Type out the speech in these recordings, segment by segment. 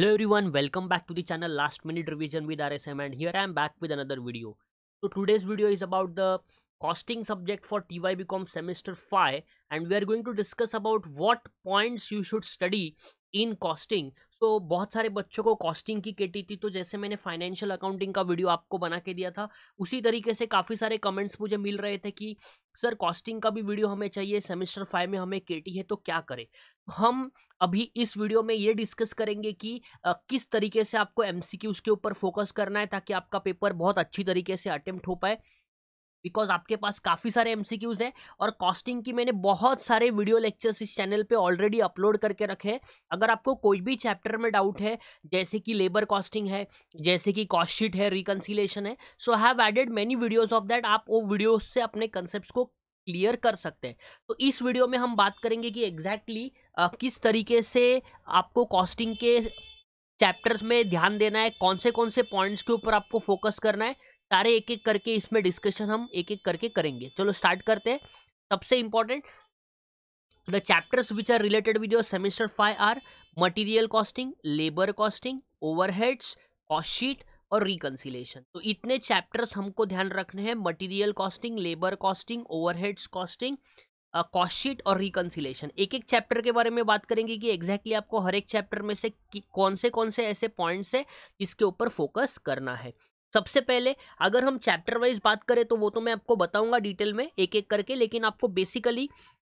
hello everyone welcome back to the channel last minute revision with rsm and here i am back with another video so today's video is about the costing subject for TYBCom semester 5 and we are going to discuss about what points you should study in costing so बहुत सारे बच्चों को costing की केटी थी तो जैसे मैंने financial accounting का वीडियो आपको बना के दिया था उसी तरीके से काफ़ी सारे कमेंट्स मुझे मिल रहे थे कि सर कॉस्टिंग का भी वीडियो हमें चाहिए सेमेस्टर फाइव में हमें केटी है तो क्या करें तो हम अभी इस वीडियो में ये डिस्कस करेंगे कि आ, किस तरीके से आपको एम के ऊपर फोकस करना है ताकि आपका पेपर बहुत अच्छी तरीके से अटैम्प्ट हो पाए बिकॉज आपके पास काफ़ी सारे एम सी क्यूज़ हैं और कॉस्टिंग की मैंने बहुत सारे वीडियो लेक्चर्स इस चैनल पे ऑलरेडी अपलोड करके रखे हैं अगर आपको कोई भी चैप्टर में डाउट है जैसे कि लेबर कॉस्टिंग है जैसे कि कॉस्ट शीट है रिकन्सिलेशन है so have added many videos of that आप वो वीडियोज से अपने कंसेप्ट को क्लियर कर सकते हैं तो इस वीडियो में हम बात करेंगे कि एग्जैक्टली exactly, uh, किस तरीके से आपको कॉस्टिंग के चैप्टर्स में ध्यान देना है कौन से कौन से पॉइंट्स के ऊपर आपको फोकस करना है सारे एक एक करके इसमें डिस्कशन हम एक एक करके करेंगे चलो स्टार्ट करते हैं सबसे important the chapters which are related with your semester five are material costing labour costing overheads cost sheet और रिकन्सिलेशन तो इतने चैप्टर्स हमको ध्यान रखने हैं material costing labour costing overheads costing cost sheet और रिकन्सिलेशन एक एक चैप्टर के बारे में बात करेंगे कि एग्जैक्टली exactly आपको हर एक चैप्टर में से कौन से कौन से ऐसे पॉइंट्स है जिसके ऊपर फोकस करना है सबसे पहले अगर हम चैप्टर वाइज बात करें तो वो तो मैं आपको बताऊंगा डिटेल में एक एक करके लेकिन आपको बेसिकली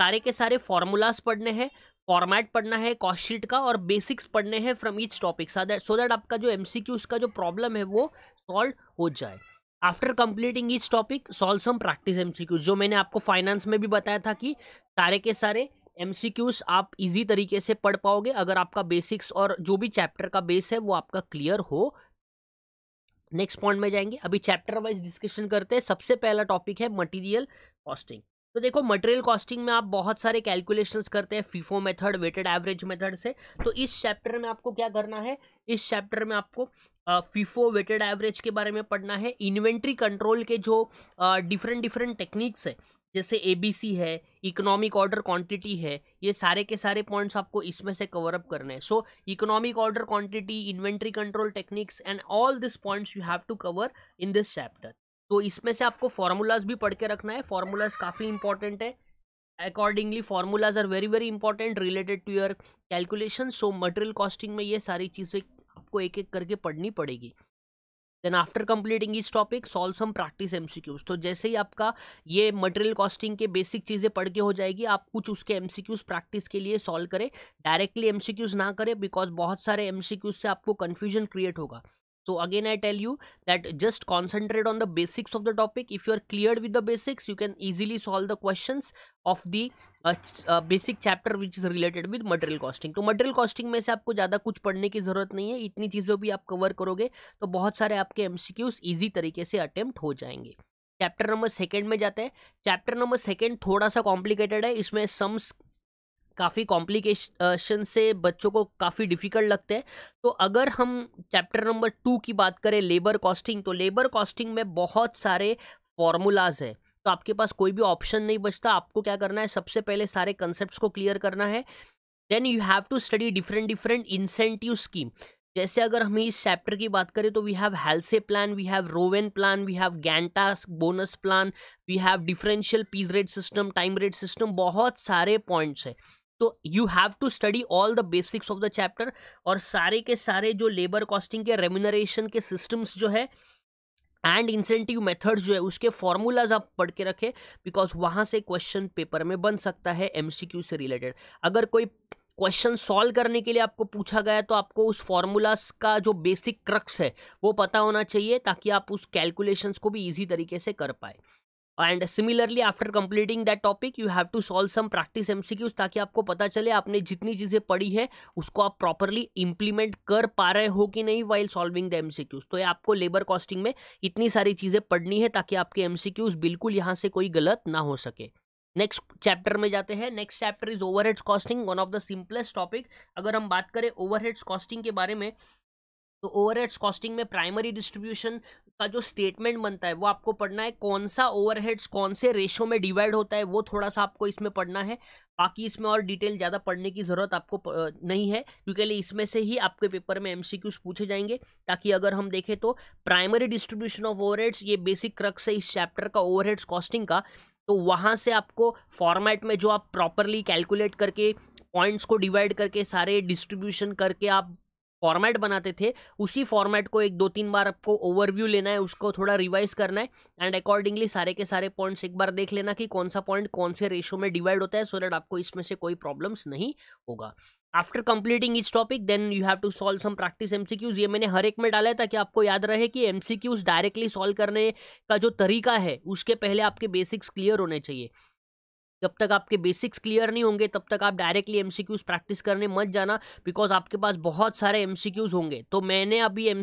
सारे के सारे फॉर्मूलाज पढ़ने हैं फॉर्मेट पढ़ना है कॉस्ट शीट का और बेसिक्स पढ़ने हैं from each topic so that आपका जो एम का जो प्रॉब्लम है वो सॉल्व हो जाए after completing each topic solve some practice एम जो मैंने आपको फाइनेंस में भी बताया था कि सारे के सारे एम आप इजी तरीके से पढ़ पाओगे अगर आपका बेसिक्स और जो भी चैप्टर का बेस है वो आपका क्लियर हो नेक्स्ट पॉइंट में जाएंगे अभी चैप्टर वाइज डिस्कशन करते हैं सबसे पहला टॉपिक है मटेरियल कॉस्टिंग तो देखो मटेरियल कॉस्टिंग में आप बहुत सारे कैलकुलेशंस करते हैं FIFO method weighted average method से तो इस चैप्टर में आपको क्या करना है इस चैप्टर में आपको फीफो वेटेड एवरेज के बारे में पढ़ना है इन्वेंट्री कंट्रोल के जो डिफरेंट डिफरेंट टेक्निक्स है जैसे सी है इकोनॉमिक ऑर्डर क्वांटिटी है ये सारे के सारे पॉइंट्स आपको इसमें से कवर अप करने हैं so economic order quantity inventory control techniques and all this points you have to cover in this chapter तो इसमें से आपको फार्मूलाज भी पढ़ के रखना है फार्मूलाज काफ़ी इंपॉर्टेंट है accordingly formulas are very very important related to your calculation so material costing में ये सारी चीज़ें आपको एक एक करके पढ़नी पड़ेगी देन आफ्टर कंप्लीटिंग इस topic solve some practice MCQs तो जैसे ही आपका ये मटेरियल कॉस्टिंग के बेसिक चीज़ें पढ़ के हो जाएगी आप कुछ उसके एमसीक्यूज प्रैक्टिस के लिए सॉल्व करें डायरेक्टली एमसीक्यूज ना करें बिकॉज बहुत सारे एमसीक्यूज से आपको कन्फ्यूजन क्रिएट होगा so again I tell you that just concentrate on the basics of the topic if you are clear with the basics you can easily solve the questions of the basic chapter which is related with material costing तो material costing में से आपको ज़्यादा कुछ पढ़ने की ज़रूरत नहीं है इतनी चीज़ों भी आप कवर करोगे तो बहुत सारे आपके एम सी क्यूज़ ईजी तरीके से अटेम्प्ट हो जाएंगे चैप्टर नंबर सेकेंड में जाते हैं चैप्टर नंबर सेकेंड थोड़ा सा कॉम्प्लिकेटेड है इसमें सम्स काफ़ी कॉम्प्लिकेशन से बच्चों को काफ़ी डिफ़िकल्ट लगते हैं तो अगर हम चैप्टर नंबर टू की बात करें लेबर कॉस्टिंग तो लेबर कॉस्टिंग में बहुत सारे फॉर्मूलाज है तो आपके पास कोई भी ऑप्शन नहीं बचता आपको क्या करना है सबसे पहले सारे कंसेप्ट को क्लियर करना है then you have to study different different incentive scheme जैसे अगर हम इस चैप्टर की बात करें तो we have Halsey plan we have Rowan plan we have Gantt bonus plan we have differential piece rate system time rate system बहुत सारे पॉइंट्स हैं तो you have to study all the basics of the chapter और सारे के सारे जो labour costing के रेमिनरेशन के सिस्टम्स जो है एंड इंसेंटिव मेथड्स जो है उसके फॉर्मूलाज आप पढ़ के रखें बिकॉज वहाँ से क्वेश्चन पेपर में बन सकता है एमसीक्यू से रिलेटेड अगर कोई क्वेश्चन सॉल्व करने के लिए आपको पूछा गया तो आपको उस फॉर्मूलाज का जो बेसिक क्रक्स है वो पता होना चाहिए ताकि आप उस कैलकुलेशंस को भी इजी तरीके से कर पाए and similarly after completing that topic you have to solve some practice M C Qs ताकि आपको पता चले आपने जितनी चीज़ें पढ़ी है उसको आप प्रॉपरली इंप्लीमेंट कर पा रहे हो कि नहीं while solving the M C Qs तो ये आपको लेबर कॉस्टिंग में इतनी सारी चीज़ें पढ़नी है ताकि आपके एमसीक्यूज बिल्कुल यहाँ से कोई गलत ना हो सके नेक्स्ट चैप्टर में जाते हैं next chapter is overheads costing one of the simplest topic अगर हम बात करें ओवरहेड्स कॉस्टिंग के बारे में तो ओवरहेड्स कॉस्टिंग में प्राइमरी डिस्ट्रीब्यूशन का जो स्टेटमेंट बनता है वो आपको पढ़ना है कौन सा ओवरहेड्स कौन से रेशो में डिवाइड होता है वो थोड़ा सा आपको इसमें पढ़ना है बाकी इसमें और डिटेल ज़्यादा पढ़ने की ज़रूरत आपको नहीं है क्योंकि इसमें से ही आपके पेपर में एम पूछे जाएंगे ताकि अगर हम देखें तो प्राइमरी डिस्ट्रीब्यूशन ऑफ ओवरहेड्स ये बेसिक क्रक्स है इस चैप्टर का ओवरहेड्स कॉस्टिंग का तो वहाँ से आपको फॉर्मेट में जो आप प्रॉपरली कैलकुलेट करके पॉइंट्स को डिवाइड करके सारे डिस्ट्रीब्यूशन करके आप फॉर्मेट बनाते थे उसी फॉर्मेट को एक दो तीन बार आपको ओवरव्यू लेना है उसको थोड़ा रिवाइज करना है एंड अकॉर्डिंगली सारे के सारे पॉइंट्स एक बार देख लेना कि कौन सा पॉइंट कौन से रेशो में डिवाइड होता है सो so दैट आपको इसमें से कोई प्रॉब्लम्स नहीं होगा after completing each topic then you have to solve some practice MCQs ये मैंने हर एक में डाला है ताकि आपको याद रहे कि एमसीक्यूज डायरेक्टली सॉल्व करने का जो तरीका है उसके पहले आपके बेसिक्स क्लियर होने चाहिए जब तक आपके बेसिक्स क्लियर नहीं होंगे तब तक आप डायरेक्टली एम प्रैक्टिस करने मत जाना बिकॉज आपके पास बहुत सारे एम होंगे तो मैंने अभी एम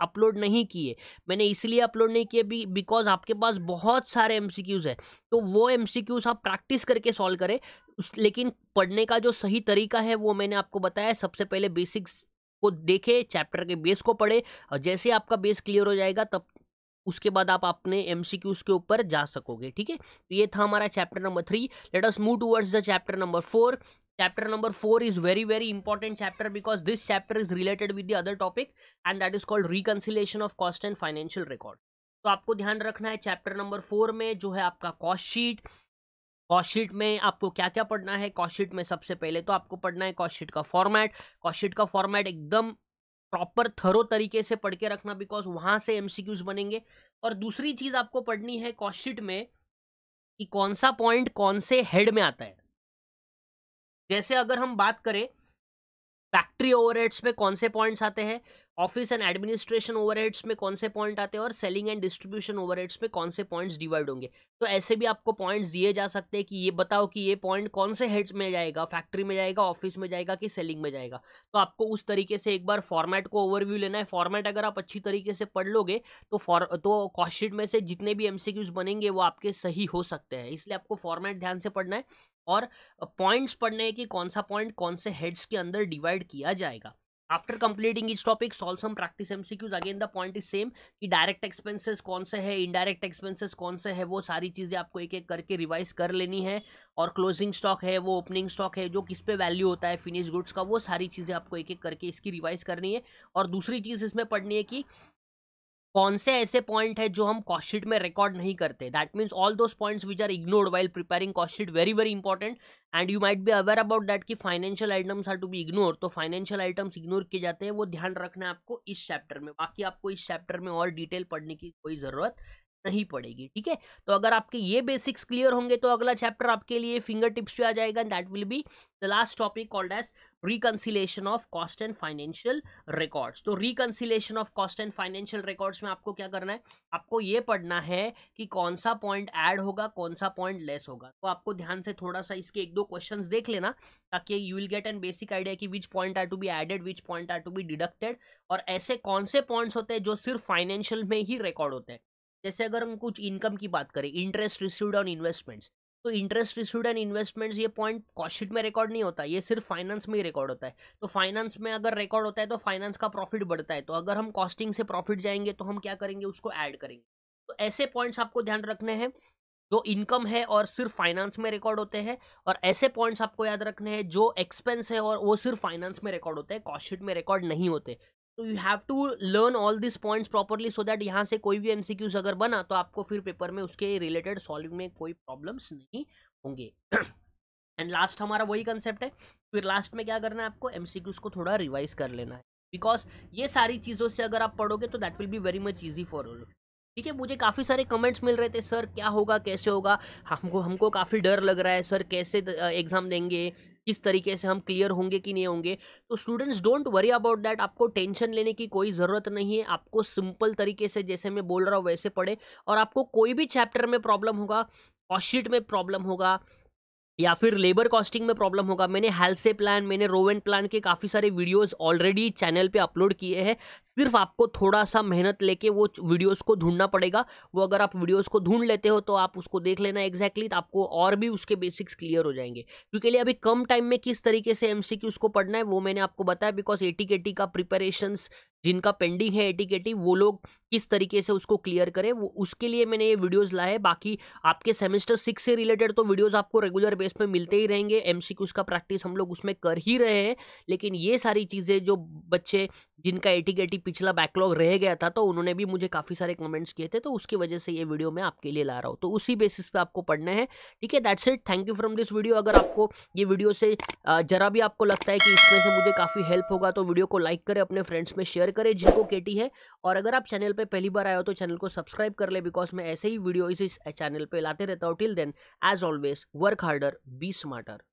अपलोड नहीं किए मैंने इसलिए अपलोड नहीं किए बिकॉज आपके पास बहुत सारे एम है तो वो एम आप प्रैक्टिस करके सॉल्व करें उस लेकिन पढ़ने का जो सही तरीका है वो मैंने आपको बताया सबसे पहले बेसिक्स को देखे चैप्टर के बेस को पढ़े और जैसे आपका बेस क्लियर हो जाएगा तब उसके बाद आप अपने एम सी क्यूज के ऊपर जा सकोगे ठीक है तो ये था हमारा chapter number three let us move towards the chapter number four chapter number four is very very important chapter because this chapter is related with the other topic and that is called reconciliation of cost and financial record तो आपको ध्यान रखना है chapter number four में जो है आपका cost sheet cost sheet में आपको क्या क्या पढ़ना है कॉस्ट शीट में सबसे पहले तो आपको पढ़ना है कॉस्ट शीट का फॉर्मेट कॉस्ट शीट का फॉर्मेट एकदम प्रॉपर थरो तरीके से पढ़ के रखना बिकॉज वहाँ से एमसीक्यूज बनेंगे और दूसरी चीज़ आपको पढ़नी है कॉस्टशीट में कि कौन सा पॉइंट कौन से हेड में आता है जैसे अगर हम बात करें फैक्ट्री ओवरहेड्स में कौन से पॉइंट्स आते हैं ऑफिस एंड एडमिनिस्ट्रेशन ओवरहेड्स में कौन से पॉइंट आते हैं और सेलिंग एंड डिस्ट्रीब्यूशन ओवरहेड्स में कौन से पॉइंट्स डिवाइड होंगे तो ऐसे भी आपको पॉइंट्स दिए जा सकते हैं कि ये बताओ कि ये पॉइंट कौन से हेड्स में जाएगा फैक्ट्री में जाएगा ऑफिस में जाएगा कि सेलिंग में जाएगा तो आपको उस तरीके से एक बार फॉर्मेट को ओवरव्यू लेना है फॉर्मेट अगर आप अच्छी तरीके से पढ़ लोगे तो फॉर तो कॉस्टशीट में से जितने भी एम बनेंगे वो आपके सही हो सकते हैं इसलिए आपको फॉर्मेट ध्यान से पढ़ना है और पॉइंट्स पढ़ने हैं कि कौन सा पॉइंट कौन से हेड्स के अंदर डिवाइड किया जाएगा आफ्टर कंप्लीटिंग इस topic solve some practice MCQs again the point is same कि डायरेक्ट एक्सपेंसेस कौन से है इनडायरेक्ट एक्सपेंसेस कौन से है वो सारी चीज़ें आपको एक एक करके रिवाइज कर लेनी है और क्लोजिंग स्टॉक है वो ओपनिंग स्टॉक है जो किस पे वैल्यू होता है फिनिश गुड्स का वो सारी चीज़ें आपको एक एक करके इसकी रिवाइज करनी है और दूसरी चीज़ इसमें पढ़नी है कि कौन से ऐसे पॉइंट है जो हम कॉस्टशीट में रिकॉर्ड नहीं करते that means all those points which are ignored while preparing cost very very important and you might be aware about that कि financial items are to be ignore तो फाइनेंशियल आइटम्स इग्नोर किए जाते हैं वो ध्यान रखना है आपको इस चैप्टर में बाकी आपको इस चैप्टर में और डिटेल पढ़ने की कोई ज़रूरत नहीं पड़ेगी ठीक है तो अगर आपके ये बेसिक्स क्लियर होंगे तो अगला चैप्टर आपके लिए फिंगर टिप्स भी आ जाएगा that will be the last topic called as reconciliation of cost and financial records तो reconciliation of cost and financial records में आपको क्या करना है आपको ये पढ़ना है कि कौन सा पॉइंट ऐड होगा कौन सा पॉइंट लेस होगा तो आपको ध्यान से थोड़ा सा इसके एक दो क्वेश्चंस देख लेना ताकि you will get an basic idea कि which point are to be added which point are to be deducted और ऐसे कौन से पॉइंट्स होते हैं जो सिर्फ फाइनेंशियल में ही रिकॉर्ड होते हैं जैसे अगर हम कुछ इनकम की बात करें इंटरेस्ट रिसीव्ड ऑन इन्वेस्टमेंट्स तो इंटरेस्ट रिसीव्ड एंड इन्वेस्टमेंट्स ये पॉइंट कॉस्टशीट में रिकॉर्ड नहीं होता ये सिर्फ फाइनेंस में ही रिकॉर्ड होता है तो फाइनेंस में अगर रिकॉर्ड होता है तो फाइनेंस का प्रॉफिट बढ़ता है तो अगर हम कॉस्टिंग से प्रॉफिट जाएंगे तो हम क्या करेंगे उसको ऐड करेंगे तो ऐसे पॉइंट्स आपको ध्यान रखने हैं जो इनकम है और सिर्फ फाइनेंस में रिकॉर्ड होते हैं और ऐसे पॉइंट्स आपको याद रखने हैं जो एक्सपेंस है और वो सिर्फ फाइनेंस में रिकॉर्ड होते हैं कॉस्टशीट में रिकॉर्ड नहीं होते तो you have to learn all this points properly so that यहाँ से कोई भी एमसीक्यूज अगर बना तो आपको फिर पेपर में उसके रिलेटेड सॉल्विंग में कोई प्रॉब्लम्स नहीं होंगे एंड लास्ट हमारा वही कंसेप्ट है फिर लास्ट में क्या करना है आपको एमसीक्यूज को थोड़ा रिवाइज कर लेना है बिकॉज ये सारी चीज़ों से अगर आप पढ़ोगे तो that will be very much easy for ठीक है मुझे काफ़ी सारे कमेंट्स मिल रहे थे सर क्या होगा कैसे होगा हमको हमको काफ़ी डर लग रहा है सर कैसे एग्ज़ाम देंगे किस तरीके से हम क्लियर होंगे कि नहीं होंगे तो students don't worry about that आपको टेंशन लेने की कोई ज़रूरत नहीं है आपको सिंपल तरीके से जैसे मैं बोल रहा हूँ वैसे पढ़े और आपको कोई भी चैप्टर में प्रॉब्लम होगा कॉशीट शीट में प्रॉब्लम होगा या फिर लेबर कॉस्टिंग में प्रॉब्लम होगा मैंने हेल्से प्लान मैंने रोवेंट प्लान के काफ़ी सारे वीडियोस ऑलरेडी चैनल पे अपलोड किए हैं सिर्फ आपको थोड़ा सा मेहनत लेके वो वीडियोस को ढूंढना पड़ेगा वो अगर आप वीडियोस को ढूंढ लेते हो तो आप उसको देख लेना एग्जैक्टली तो आपको और भी उसके बेसिक्स क्लियर हो जाएंगे क्योंकि लिए अभी कम टाइम में किस तरीके से एम को पढ़ना है वो मैंने आपको बताया बिकॉज एटी का प्रिपरेशंस जिनका पेंडिंग है एटीकेटिव वो लोग किस तरीके से उसको क्लियर करें वो उसके लिए मैंने ये वीडियोस लाए बाकी आपके सेमेस्टर सिक्स से रिलेटेड तो वीडियोस आपको रेगुलर बेस पे मिलते ही रहेंगे एम सी का प्रैक्टिस हम लोग उसमें कर ही रहे हैं लेकिन ये सारी चीज़ें जो बच्चे जिनका टी पिछला बैकलॉग रह गया था तो उन्होंने भी मुझे काफ़ी सारे कमेंट्स किए थे तो उसकी वजह से ये वीडियो मैं आपके लिए ला रहा हूँ तो उसी बेसिस पर आपको पढ़ना है ठीक है that's it thank you from this video अगर आपको ये वीडियो से ज़रा भी आपको लगता है कि इसमें से मुझे काफ़ी हेल्प होगा तो वीडियो को लाइक करें अपने फ्रेंड्स में शेयर शेयर करें जिनको केटी है और अगर आप चैनल पर पहली बार आए हो तो चैनल को सब्सक्राइब कर ले बिकॉज मैं ऐसे ही वीडियो इस, चैनल पर लाते रहता हूँ till then as always work harder be smarter